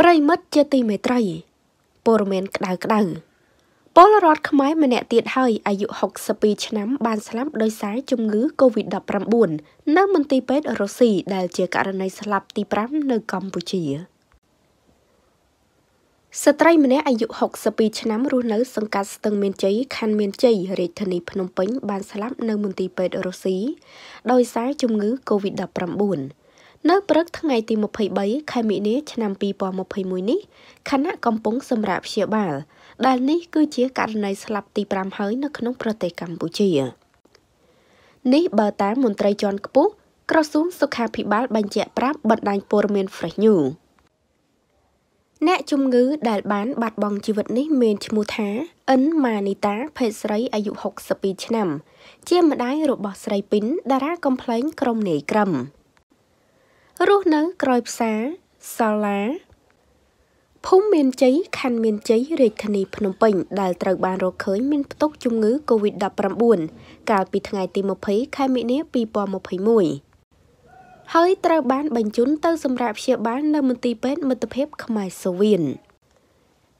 ប្រិមិត្តជាទីមេត្រីព័រមែនក្តៅក្តៅពលរដ្ឋខ្មែរម្នាក់ទៀតហើយអាយុ62ឆ្នាំបានស្លាប់ដោយសារជំងឺ Covid-19 នៅមន្ទីរពេទ្យរុស្ស៊ីដែលជាករណីស្លាប់ទី5នៅកម្ពុជាស្ត្រីម្នាក់អាយុ62ឆ្នាំរស់នៅសង្កាត់ស្ទឹងមានជ័យខណ្ឌមានជ័យរាជធានីភ្នំពេញ បានស្លាប់នៅមន្ទីរពេទ្យរុស្ស៊ីដោយសារ ជំងឺ Covid-19 នៅព្រឹកថ្ងៃទី23ខែមីនាឆ្នាំ2021នេះខណៈកំពុងសម្រាប់ព្យាបាលដែលនេះគឺជាករណីស្លាប់ទី5ហើយនៅក្នុងប្រទេសកម្ពុជានេះបើតាមមន្ត្រីជាន់ខ្ពស់ក្រសួងសុខាភិបាលបញ្ជាក់ប្រាប់បណ្ដាញព័ត៌មាន Fresh News អ្នកជំងឺដែលបានបាត់បង់ជីវិតនេះមានឈ្មោះថាអិនម៉ានីតាភេទស្រីអាយុ62ឆ្នាំជាម្ដាយរបស់ស្រីពីនតារាកំ pl ែង ក្រុមនាយក្រមរស់នៅក្រោយផ្សារសាលាភូមិមានជ័យខណ្ឌមានជ័យរាជធានីភ្នំពេញដែលត្រូវបាន រកឃើញមានផ្ទុកជំងឺ Covid-19 កាលពីថ្ងៃទី20ខែមិនិល2021ហើយត្រូវបានបញ្ជូនទៅសម្រាប់ព្យាបាលនៅមន្ទីរពេទ្យមិត្តភាពខ្មែរសូវៀន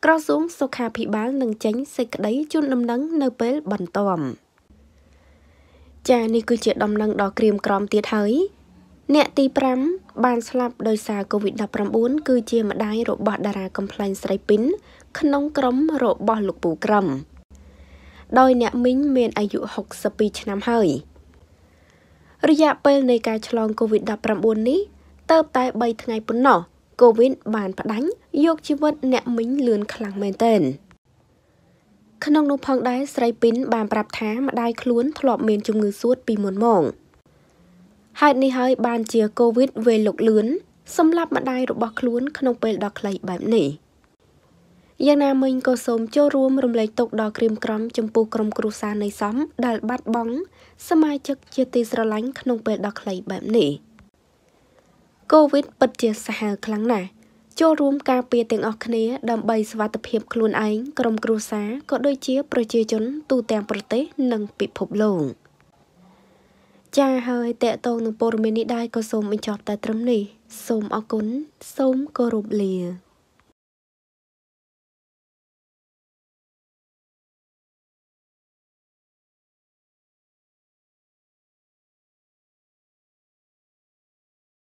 ក្រសួងសុខាភិបាលនឹងចេញសេចក្តីជូនដំណឹងនៅពេលបន្ទាប់ចានេះគឺជាដំណឹងដ៏ក្រៀមក្រំទៀតហើយអ្នកទី5បានស្លាប់ដោយសារ COVID-19 គឺជាម្ដាយរបស់តារាកំ pl ែងស្រីពីន ក្នុងក្រុមរបស់លោកពូក្រឹមដោយអ្នកមីងមានអាយុ62ឆ្នាំហើយរយៈពេលនៃការឆ្លង COVID-19 នេះតើបតែ3ថ្ងៃប៉ុណ្ណោះ COVID បានផ្ដាញ់យកជីវិតអ្នកមីងលឿនខ្លាំងមែនទែនក្នុងនោះផងដែរស្រីពីន បានប្រាប់ថាម្ដាយខ្លួនធ្លាប់មានជំងឺសួតពីមុនមក។ហេតុនេះហើយបានជាកូវីដវេលុកលឿនសម្រាប់ម្ដាយរបស់ខ្លួនក្នុងពេលដ៏ខ្លីបែបនេះយ៉ាងណាមិញក៏សូមចូលរួមរំលែកទុកដល់ក្រៀមក្រំចំពោះក្រុមគ្រួសារនៃសំដែលបាត់បង់សមាជិកជាទីស្រឡាញ់ក្នុងពេលដ៏ខ្លីបែបនេះកូវីដពិតជាសាហាវខ្លាំងណាស់ចូលរួមការពារទាំងអស់គ្នាដើម្បីសុវត្ថិភាពខ្លួនឯងក្រុមគ្រួសារក៏ដូចជាប្រជាជនទូទាំងប្រទេសនិងពិភពលោក។ចាហើយតេតងនឹងព័ត៌មាននេះដែរក៏សូមបញ្ចប់តែត្រឹមនេះសូមអរគុណសូមគោរពលា